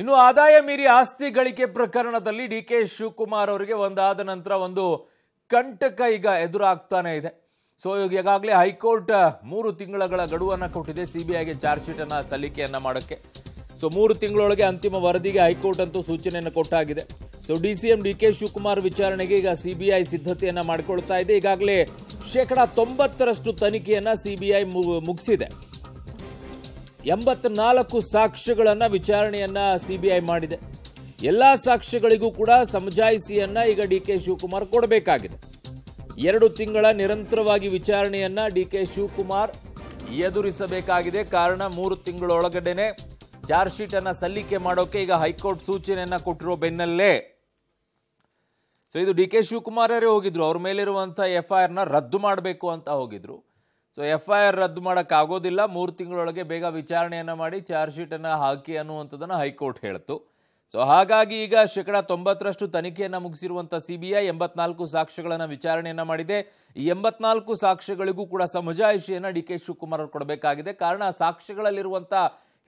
ಇನ್ನು ಆದಾಯ ಮೀರಿ ಆಸ್ತಿ ಗಳಿಕೆ ಪ್ರಕರಣದಲ್ಲಿ ಡಿ ಕೆ ಶಿವಕುಮಾರ್ ಅವರಿಗೆ ಒಂದಾದ ನಂತರ ಒಂದು ಕಂಟಕ ಈಗ ಎದುರಾಗ್ತಾನೆ ಇದೆ ಸೊ ಈಗಾಗಲೇ ಹೈಕೋರ್ಟ್ ಮೂರು ತಿಂಗಳ ಗಡುವನ್ನು ಕೊಟ್ಟಿದೆ ಸಿಬಿಐಗೆ ಚಾರ್ಜ್ ಶೀಟ್ ಅನ್ನ ಸಲ್ಲಿಕೆಯನ್ನ ಮಾಡೋಕ್ಕೆ ಸೊ ಮೂರು ತಿಂಗಳೊಳಗೆ ಅಂತಿಮ ವರದಿಗೆ ಹೈಕೋರ್ಟ್ ಅಂತೂ ಸೂಚನೆಯನ್ನು ಕೊಟ್ಟಾಗಿದೆ so D C M D K Shivakumar ವಿಚಾರಣೆಗೆ ಈಗ ಸಿಬಿಐ ಸಿದ್ಧತೆಯನ್ನ ಮಾಡಿಕೊಳ್ತಾ ಇದೆ ಈಗಾಗಲೇ ಶೇಕಡಾ ತೊಂಬತ್ತರಷ್ಟು ತನಿಖೆಯನ್ನ ಸಿಬಿಐ ಮುಗಿಸಿದೆ ಎಂಬತ್ನಾಲ್ಕು ಸಾಕ್ಷ್ಯಗಳನ್ನು ವಿಚಾರಣೆಯನ್ನು ಸಿ ಬಿ ಐ ಮಾಡಿದೆ ಎಲ್ಲ ಸಾಕ್ಷ್ಯಗಳಿಗೂ ಕೂಡ ಸಮಜಾಯಿಸಿಯನ್ನ ಈಗ ಡಿ ಕೆ ಶಿವಕುಮಾರ್ ಕೊಡಬೇಕಾಗಿದೆ ಎರಡು ತಿಂಗಳ ನಿರಂತರವಾಗಿ ವಿಚಾರಣೆಯನ್ನು ಡಿ ಕೆ ಶಿವಕುಮಾರ್ ಎದುರಿಸಬೇಕಾಗಿದೆ ಕಾರಣ ಮೂರು ತಿಂಗಳೊಳಗಡೆನೆ ಚಾರ್ಜ್ ಶೀಟನ್ನು ಸಲ್ಲಿಕೆ ಮಾಡೋಕೆ ಈಗ ಹೈಕೋರ್ಟ್ ಸೂಚನೆಯನ್ನು ಕೊಟ್ಟಿರೋ ಬೆನ್ನಲ್ಲೇ ಸೊ ಇದು ಡಿ ಕೆ ಶಿವಕುಮಾರರೇ ಹೋಗಿದ್ರು ಅವ್ರ ಮೇಲಿರುವಂಥ ಎಫ್ ಐ ಆರ್ನ ರದ್ದು ಮಾಡಬೇಕು ಅಂತ ಹೋಗಿದ್ರು ಸೊ ಎಫ್ ಐ ಆರ್ ರದ್ದು ಮಾಡೋಕ್ಕಾಗೋದಿಲ್ಲ ಮೂರು ತಿಂಗಳೊಳಗೆ ಬೇಗ ವಿಚಾರಣೆಯನ್ನು ಮಾಡಿ ಚಾರ್ಜ್ ಶೀಟನ್ನು ಹಾಕಿ ಅನ್ನುವಂಥದ್ದನ್ನು ಹೈಕೋರ್ಟ್ ಹೇಳಿತು ಸೊ ಹಾಗಾಗಿ ಈಗ ಶೇಕಡಾ ತೊಂಬತ್ತರಷ್ಟು ತನಿಖೆಯನ್ನು ಮುಗಿಸಿರುವಂಥ ಸಿ ಬಿ ಐ ಎಂಬತ್ನಾಲ್ಕು ಸಾಕ್ಷ್ಯಗಳನ್ನು ವಿಚಾರಣೆಯನ್ನು ಮಾಡಿದೆ ಈ ಎಂಬತ್ನಾಲ್ಕು ಸಾಕ್ಷ್ಯಗಳಿಗೂ ಕೂಡ ಸಮಜಾಯಿಷಿಯನ್ನು ಡಿ ಕೆ ಶಿವಕುಮಾರ್ ಅವರು ಕೊಡಬೇಕಾಗಿದೆ ಕಾರಣ ಸಾಕ್ಷ್ಯಗಳಲ್ಲಿರುವಂಥ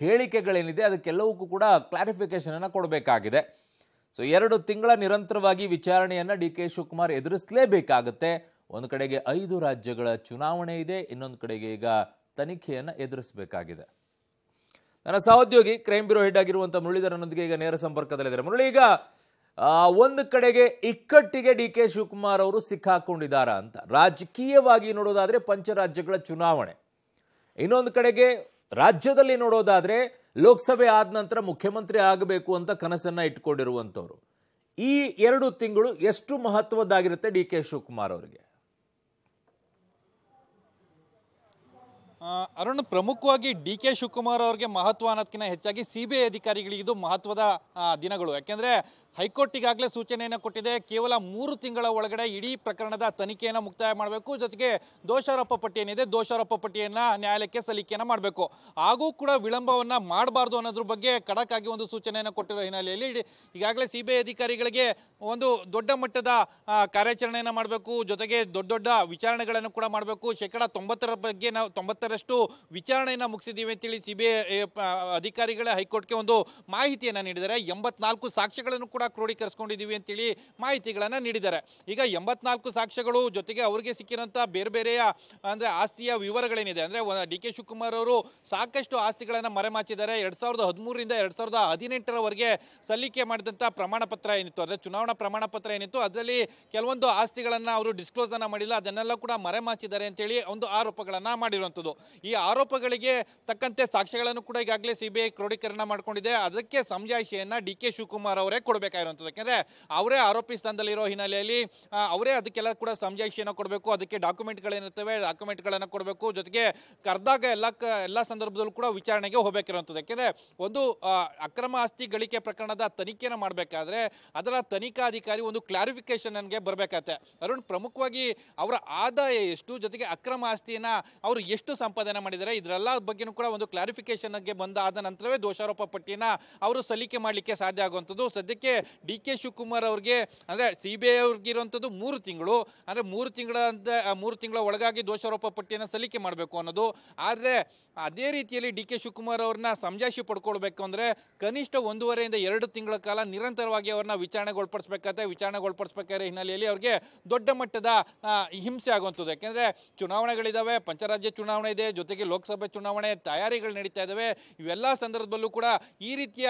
ಹೇಳಿಕೆಗಳೇನಿದೆ ಅದಕ್ಕೆಲ್ಲವಕ್ಕೂ ಕೂಡ ಕ್ಲಾರಿಫಿಕೇಷನನ್ನು ಕೊಡಬೇಕಾಗಿದೆ ಸೊ ಎರಡು ತಿಂಗಳ ನಿರಂತರವಾಗಿ ವಿಚಾರಣೆಯನ್ನು ಡಿ ಕೆ ಶಿವಕುಮಾರ್ ಎದುರಿಸಲೇಬೇಕಾಗತ್ತೆ ಒಂದು ಕಡೆಗೆ ಐದು ರಾಜ್ಯಗಳ ಚುನಾವಣೆ ಇದೆ ಇನ್ನೊಂದು ಕಡೆಗೆ ಈಗ ತನಿಖೆಯನ್ನು ಎದುರಿಸಬೇಕಾಗಿದೆ ನನ್ನ ಸಹೋದ್ಯೋಗಿ ಕ್ರೈಮ್ ಬ್ಯೂರೋ ಹೆಡ್ ಆಗಿರುವಂಥ ಮುರಳೀಧರನೊಂದಿಗೆ ಈಗ ನೇರ ಸಂಪರ್ಕದಲ್ಲಿದ್ದಾರೆ ಮುರಳಿ ಈಗ ಒಂದು ಕಡೆಗೆ ಇಕ್ಕಟ್ಟಿಗೆ ಡಿ ಕೆ ಶಿವಕುಮಾರ್ ಅವರು ಸಿಕ್ಕಾಕೊಂಡಿದ್ದಾರ ಅಂತ ರಾಜಕೀಯವಾಗಿ ನೋಡೋದಾದರೆ ಪಂಚರಾಜ್ಯಗಳ ಚುನಾವಣೆ ಇನ್ನೊಂದು ಕಡೆಗೆ ರಾಜ್ಯದಲ್ಲಿ ನೋಡೋದಾದರೆ ಲೋಕಸಭೆ ಆದ ನಂತರ ಮುಖ್ಯಮಂತ್ರಿ ಆಗಬೇಕು ಅಂತ ಕನಸನ್ನು ಇಟ್ಕೊಂಡಿರುವಂಥವ್ರು ಈ ಎರಡು ತಿಂಗಳು ಎಷ್ಟು ಮಹತ್ವದ್ದಾಗಿರುತ್ತೆ ಡಿ ಕೆ ಶಿವಕುಮಾರ್ ಅವರಿಗೆ ಅರುಣ್ ಪ್ರಮುಖವಾಗಿ ಡಿ ಕೆ ಶಿವಕುಮಾರ್ ಅವ್ರಿಗೆ ಮಹತ್ವ ಅನ್ನೋದಕ್ಕಿಂತ ಹೆಚ್ಚಾಗಿ ಸಿ ಬಿ ಐ ಅಧಿಕಾರಿಗಳಿಗೆ ಇದು ಮಹತ್ವದ ದಿನಗಳು ಯಾಕೆಂದ್ರೆ ಹೈಕೋರ್ಟ್ ಈಗಾಗಲೇ ಸೂಚನೆಯನ್ನು ಕೊಟ್ಟಿದೆ ಕೇವಲ ಮೂರು ತಿಂಗಳ ಒಳಗಡೆ ಇಡೀ ಪ್ರಕರಣದ ತನಿಖೆಯನ್ನು ಮುಕ್ತಾಯ ಮಾಡಬೇಕು ಜೊತೆಗೆ ದೋಷಾರೋಪ ಪಟ್ಟಿ ಏನಿದೆ ದೋಷಾರೋಪ ಪಟ್ಟಿಯನ್ನು ನ್ಯಾಯಾಲಯಕ್ಕೆ ಸಲ್ಲಿಕೆಯನ್ನು ಮಾಡಬೇಕು ಹಾಗೂ ಕೂಡ ವಿಳಂಬವನ್ನು ಮಾಡಬಾರ್ದು ಅನ್ನೋದ್ರ ಬಗ್ಗೆ ಖಡಕ್ ಆಗಿ ಒಂದು ಸೂಚನೆಯನ್ನು ಕೊಟ್ಟಿರೋ ಹಿನ್ನೆಲೆಯಲ್ಲಿ ಈಗಾಗಲೇ ಸಿಬಿಐ ಅಧಿಕಾರಿಗಳಿಗೆ ಒಂದು ದೊಡ್ಡ ಮಟ್ಟದ ಕಾರ್ಯಾಚರಣೆಯನ್ನು ಮಾಡಬೇಕು ಜೊತೆಗೆ ದೊಡ್ಡ ದೊಡ್ಡ ವಿಚಾರಣೆಗಳನ್ನು ಕೂಡ ಮಾಡಬೇಕು ಶೇಕಡ ತೊಂಬತ್ತರ ಬಗ್ಗೆ ನಾವು ತೊಂಬತ್ತರಷ್ಟು ವಿಚಾರಣೆಯನ್ನು ಮುಗಿಸಿದ್ದೀವಿ ಅಂತೇಳಿ ಸಿ ಬಿ ಐ ಹೈಕೋರ್ಟ್ಗೆ ಒಂದು ಮಾಹಿತಿಯನ್ನು ನೀಡಿದ್ದಾರೆ ಎಂಬತ್ನಾಲ್ಕು ಸಾಕ್ಷ್ಯಗಳನ್ನು ಕೂಡ ಕೂಡ ಕ್ರೋಢೀಕರಿಸ್ಕೊಂಡಿದ್ದೀವಿ ಅಂತೇಳಿ ಮಾಹಿತಿಗಳನ್ನು ನೀಡಿದ್ದಾರೆ ಈಗ ಎಂಬತ್ನಾಲ್ಕು ಸಾಕ್ಷ್ಯಗಳು ಜೊತೆಗೆ ಅವರಿಗೆ ಸಿಕ್ಕಿರೋಂಥ ಬೇರೆ ಬೇರೆಯ ಅಂದರೆ ಆಸ್ತಿಯ ವಿವರಗಳೇನಿದೆ ಅಂದರೆ ಡಿ ಕೆ ಶಿವಕುಮಾರ್ ಅವರು ಸಾಕಷ್ಟು ಆಸ್ತಿಗಳನ್ನು ಮರೆಮಾಚಿದ್ದಾರೆ ಎರಡು ಸಾವಿರದ ಹದಿಮೂರರಿಂದ ಎರಡು ಸಾವಿರದ ಹದಿನೆಂಟರವರೆಗೆ ಸಲ್ಲಿಕೆ ಮಾಡಿದಂಥ ಪ್ರಮಾಣ ಪತ್ರ ಏನಿತ್ತು ಅಂದರೆ ಚುನಾವಣಾ ಪ್ರಮಾಣ ಪತ್ರ ಏನಿತ್ತು ಅದರಲ್ಲಿ ಕೆಲವೊಂದು ಆಸ್ತಿಗಳನ್ನು ಅವರು ಡಿಸ್ಕ್ಲೋಸನ್ನು ಮಾಡಿಲ್ಲ ಅದನ್ನೆಲ್ಲ ಕೂಡ ಮರೆಮಾಚಿದ್ದಾರೆ ಅಂತೇಳಿ ಒಂದು ಆರೋಪಗಳನ್ನು ಮಾಡಿರುವಂಥದ್ದು ಈ ಆರೋಪಗಳಿಗೆ ತಕ್ಕಂತೆ ಸಾಕ್ಷ್ಯಗಳನ್ನು ಕೂಡ ಈಗಾಗಲೇ ಸಿ ಬಿ ಐ ಕ್ರೋಢೀಕರಣ ಮಾಡಿಕೊಂಡಿದೆ ಅದಕ್ಕೆ ಸಂಜಾಯಿಷಿಯನ್ನು ಡಿ ಕೆ ಶಿವಕುಮಾರ್ ಅವರೇ ಕೊಡಬೇಕು ಮಾಡಬೇಕಾಗಿರುವಂಥದ್ದು ಯಾಕೆಂದ್ರೆ ಅವರೇ ಆರೋಪಿ ಸ್ಥಾನದಲ್ಲಿರೋ ಹಿನ್ನೆಲೆಯಲ್ಲಿ ಅವರೇ ಅದಕ್ಕೆಲ್ಲ ಕೂಡ ಸಂಜಾಯಿಷಿಯನ್ನು ಕೊಡಬೇಕು ಅದಕ್ಕೆ ಡಾಕ್ಯುಮೆಂಟ್ಗಳೇನಿರ್ತವೆ ಡಾಕ್ಯುಮೆಂಟ್ಗಳನ್ನು ಕೊಡಬೇಕು ಜೊತೆಗೆ ಕರ್ದಾಗ ಎಲ್ಲ ಎಲ್ಲ ಸಂದರ್ಭದಲ್ಲೂ ಕೂಡ ವಿಚಾರಣೆಗೆ ಹೋಗಬೇಕಿರುವಂಥದ್ದು ಯಾಕೆಂದರೆ ಒಂದು ಅಕ್ರಮ ಆಸ್ತಿ ಗಳಿಕೆ ಪ್ರಕರಣದ ತನಿಖೆಯನ್ನು ಮಾಡಬೇಕಾದ್ರೆ ಅದರ ತನಿಖಾಧಿಕಾರಿ ಒಂದು ಕ್ಲಾರಿಫಿಕೇಶನ್ ನನಗೆ ಬರಬೇಕಾಗತ್ತೆ ಅರುಣ್ ಪ್ರಮುಖವಾಗಿ ಅವರ ಆದಾಯ ಎಷ್ಟು ಜೊತೆಗೆ ಅಕ್ರಮ ಆಸ್ತಿಯನ್ನು ಅವರು ಎಷ್ಟು ಸಂಪಾದನೆ ಮಾಡಿದ್ದಾರೆ ಇದರೆಲ್ಲ ಬಗ್ಗೆನೂ ಕೂಡ ಒಂದು ಕ್ಲಾರಿಫಿಕೇಶನ್ಗೆ ಬಂದ ನಂತರವೇ ದೋಷಾರೋಪ ಪಟ್ಟಿಯನ್ನು ಅವರು ಸಲ್ಲಿಕೆ ಮಾಡಲಿಕ್ಕೆ ಸಾಧ್ಯ ಆಗುವಂಥದ್ದು ಸದ್ಯಕ್ಕೆ ಡಿ ಕೆ ಶಿವಕುಮಾರ್ ಅವ್ರಿಗೆ ಅಂದರೆ ಸಿ ಬಿ ಐ ಅವ್ರಿಗಿರುವಂಥದ್ದು ಮೂರು ತಿಂಗಳು ಅಂದರೆ ಮೂರು ತಿಂಗಳ ಅಂತ ಮೂರು ತಿಂಗಳ ಒಳಗಾಗಿ ದೋಷಾರೋಪ ಪಟ್ಟಿಯನ್ನು ಸಲ್ಲಿಕೆ ಮಾಡಬೇಕು ಅನ್ನೋದು ಆದರೆ ಅದೇ ರೀತಿಯಲ್ಲಿ ಡಿ ಕೆ ಶಿವಕುಮಾರ್ ಅವ್ರನ್ನ ಸಂಜಾಶಿ ಪಡ್ಕೊಳ್ಬೇಕು ಅಂದರೆ ಕನಿಷ್ಠ ಒಂದೂವರೆಯಿಂದ ಎರಡು ತಿಂಗಳ ಕಾಲ ನಿರಂತರವಾಗಿ ಅವ್ರನ್ನ ವಿಚಾರಣೆಗೊಳಪಡಿಸ್ಬೇಕಾಗತ್ತೆ ವಿಚಾರಣೆಗೊಳಪಡಿಸ್ಬೇಕಾದ್ರೆ ಹಿನ್ನೆಲೆಯಲ್ಲಿ ಅವ್ರಿಗೆ ದೊಡ್ಡ ಮಟ್ಟದ ಹಿಂಸೆ ಆಗುವಂಥದ್ದು ಯಾಕೆಂದರೆ ಚುನಾವಣೆಗಳಿದ್ದಾವೆ ಪಂಚರಾಜ್ಯ ಚುನಾವಣೆ ಇದೆ ಜೊತೆಗೆ ಲೋಕಸಭೆ ಚುನಾವಣೆ ತಯಾರಿಗಳು ನಡೀತಾ ಇದ್ದಾವೆ ಇವೆಲ್ಲ ಸಂದರ್ಭದಲ್ಲೂ ಕೂಡ ಈ ರೀತಿಯ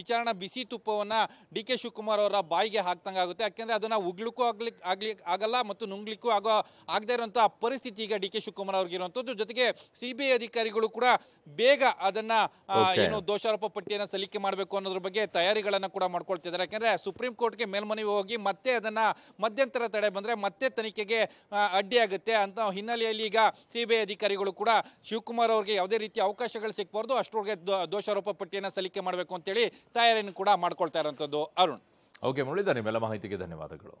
ವಿಚಾರಣಾ ಬಿಸಿ ತುಪ್ಪವನ್ನು ಡಿ ಕೆ ಶಿವಕುಮಾರ್ ಅವರ ಬಾಯಿಗೆ ಹಾಕ್ದಂಗೆ ಆಗುತ್ತೆ ಯಾಕೆಂದರೆ ಅದನ್ನು ಉಗ್ಲಿಕ್ಕೂ ಆಗಲಿ ಆಗ್ಲಿಕ್ಕೆ ಆಗಲ್ಲ ಮತ್ತು ನುಂಗ್ಲಿಕ್ಕೂ ಆಗೋ ಆಗದೇ ಇರುವಂತಹ ಪರಿಸ್ಥಿತಿ ಈಗ ಡಿ ಕೆ ಶಿವಕುಮಾರ್ ಇರುವಂಥದ್ದು ಜೊತೆಗೆ ಸಿ ಬಿ ಐ ಅಧಿಕಾರಿಗಳು ಕೂಡ ಬೇಗ ಅದನ್ನು ಏನು ದೋಷಾರೋಪ ಪಟ್ಟಿಯನ್ನು ಸಲ್ಲಿಕೆ ಮಾಡಬೇಕು ಅನ್ನೋದ್ರ ಬಗ್ಗೆ ತಯಾರಿಗಳನ್ನು ಕೂಡ ಮಾಡ್ಕೊಳ್ತಿದ್ದಾರೆ ಯಾಕೆಂದರೆ ಸುಪ್ರೀಂ ಕೋರ್ಟ್ಗೆ ಮೇಲ್ಮನವಿ ಹೋಗಿ ಮತ್ತೆ ಅದನ್ನು ಮಧ್ಯಂತರ ತಡೆ ಬಂದರೆ ಮತ್ತೆ ತನಿಖೆಗೆ ಅಡ್ಡಿಯಾಗುತ್ತೆ ಅಂತ ಹಿನ್ನೆಲೆಯಲ್ಲಿ ಈಗ ಸಿ ಬಿ ಐ ಅಧಿಕಾರಿಗಳು ಕೂಡ ಶಿವಕುಮಾರ್ ಅವರಿಗೆ ಯಾವುದೇ ರೀತಿಯ ಅವಕಾಶಗಳು ಸಿಕ್ಬಾರ್ದು ಅಷ್ಟರೊಳಗೆ ದೋಷಾರೋಪ ಪಟ್ಟಿಯನ್ನು ಸಲ್ಲಿಕೆ ಮಾಡಬೇಕು ಅಂತೇಳಿ ತಯಾರಿಯನ್ನು ಕೂಡ ಮಾಡ್ಕೊಳ್ತಾ ಇರೋಂಥದ್ದು ಅರುಣ್ ಓಕೆ ಮುರಳೀಧರ್ ನಿಮ್ಮೆಲ್ಲ ಮಾಹಿತಿಗೆ ಧನ್ಯವಾದಗಳು